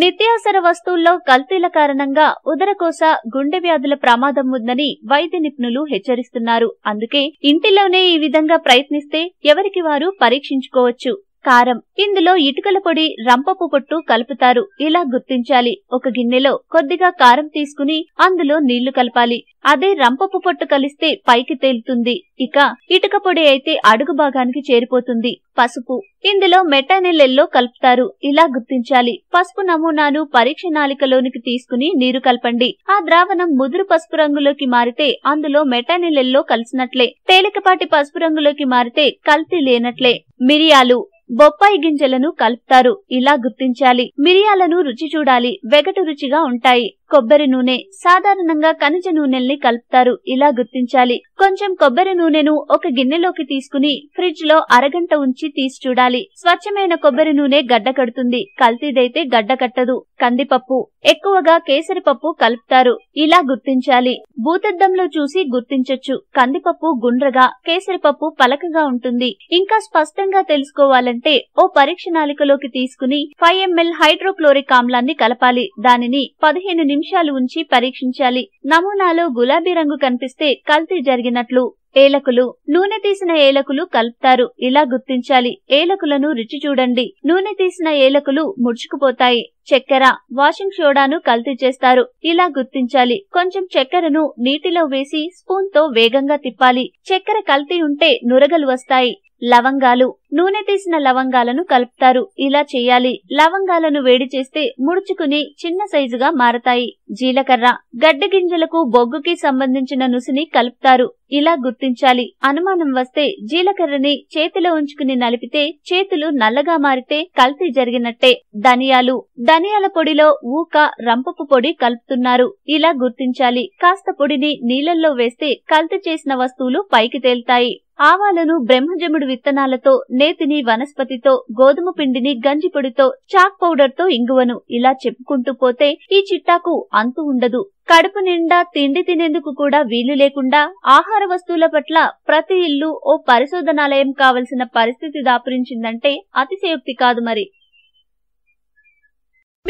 నిత్యావసర వస్తువుల్లో కల్తీల కారణంగా ఉదరకోశ గుండె వ్యాధుల ప్రమాదం ఉందని వైద్య నిపుణులు హెచ్చరిస్తున్నారు అందుకే ఇంటిలోనే ఈ విధంగా ప్రయత్నిస్తే ఎవరికి వారు పరీక్షించుకోవచ్చు కారం ఇందులో ఇటుకల పొడి రంపపు పొట్టు కలుపుతారు ఇలా గుర్తించాలి ఒక గిన్నెలో కొద్దిగా కారం తీసుకుని అందులో నీళ్లు కలపాలి అదే రంపపు పొట్టు కలిస్తే పైకి తేలుతుంది ఇక ఇటుక పొడి అయితే అడుగు భాగానికి చేరిపోతుంది పసుపు ఇందులో మెట్టనెల్లెల్లో కలుపుతారు ఇలా గుర్తించాలి పసుపు నమూనాను పరీక్ష నాలికలోనికి తీసుకుని నీరు కలపండి ఆ ద్రావణం ముదురు పసుపు రంగులోకి మారితే అందులో మెట్టనెల్లెల్లో కలిసినట్లే తేలికపాటి పసుపు రంగులోకి మారితే కల్తీ లేనట్లే మిరియాలు బొప్పాయి గింజలను కలుపుతారు ఇలా గుర్తించాలి మిరియాలను రుచి చూడాలి వెగటు రుచిగా ఉంటాయి కొబ్బరి నూనె సాధారణంగా ఖనిజ నూనెల్ని కలుపుతారు ఇలా గుర్తించాలి కొంచెం కొబ్బరి నూనెను ఒక గిన్నెలోకి తీసుకుని ఫ్రిడ్జ్ లో అరగంట ఉంచి తీసి చూడాలి స్వచ్ఛమైన కొబ్బరి నూనె గడ్డ కడుతుంది కల్తీదైతే గడ్డ కట్టదు కందిపప్పు ఎక్కువగా కేసరి పప్పు కలుపుతారు ఇలా గుర్తించాలి భూతద్దంలో చూసి గుర్తించొచ్చు కందిపప్పు గుండ్రగా కేసరిపప్పు పలకగా ఉంటుంది ఇంకా స్పష్టంగా తెలుసుకోవాలంటే చేయాలంటే ఓ పరీక్ష నాలికలోకి తీసుకుని ఫైవ్ ఎంఎల్ హైడ్రోక్లోరిక్ ఆమ్లాన్ని కలపాలి దానిని పదిహేను నిమిషాలు ఉంచి పరీక్షించాలి నమూనాలో గులాబీ రంగు కనిపిస్తే కల్తీ జరిగినట్లు ఏలకులు నూనె తీసిన ఏలకులు కలుపుతారు ఇలా గుర్తించాలి ఏలకులను రుచి చూడండి నూనె తీసిన ఏలకులు ముడుచుకుపోతాయి చక్కెర వాషింగ్ సోడాను కల్తీ చేస్తారు ఇలా గుర్తించాలి కొంచెం చక్కెరను నీటిలో వేసి స్పూన్ తో వేగంగా తిప్పాలి చక్కెర కల్తీ ఉంటే నురగలు వస్తాయి లవంగాలు నూనె తీసిన లవంగాలను కలుపుతారు ఇలా చేయాలి లవంగాలను వేడి చేస్తే ముడుచుకుని చిన్న సైజుగా మారతాయి జీలకర్ర గడ్డి గింజలకు బొగ్గుకి సంబంధించిన నుసిని కలుపుతారు ఇలా గుర్తించాలి అనుమానం వస్తే జీలకర్రని చేతిలో ఉంచుకుని నలిపితే చేతులు నల్లగా మారితే కల్తీ జరిగినట్టే ధనియాలు ధనియాల పొడిలో ఊక రంపపు పొడి కలుపుతున్నారు ఇలా గుర్తించాలి కాస్త పొడిని నీళ్లలో వేస్తే కల్తీ చేసిన వస్తువులు పైకి తేలుతాయి ఆవాలను బ్రహ్మజముడు విత్తనాలతో నేతిని వనస్పతితో గోధుమ పిండిని గంజిపొడితో చాక్ పౌడర్ తో ఇంగువను ఇలా చెప్పుకుంటూ పోతే ఈ చిట్టాకు అంతు ఉండదు కడుపు నిండా తిండి తినేందుకు కూడా వీలు లేకుండా ఆహార వస్తువుల పట్ల ప్రతి ఇల్లు ఓ పరిశోధనాలయం కావలసిన పరిస్థితి దాపురించిందంటే అతిశయోక్తి కాదు మరి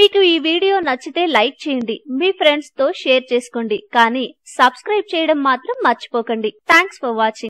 మీకు ఈ వీడియో నచ్చితే లైక్ చేయండి మీ ఫ్రెండ్స్ తో షేర్ చేసుకోండి కానీ సబ్స్క్రైబ్ చేయడం మాత్రం మర్చిపోకండి థ్యాంక్స్ ఫర్ వాచింగ్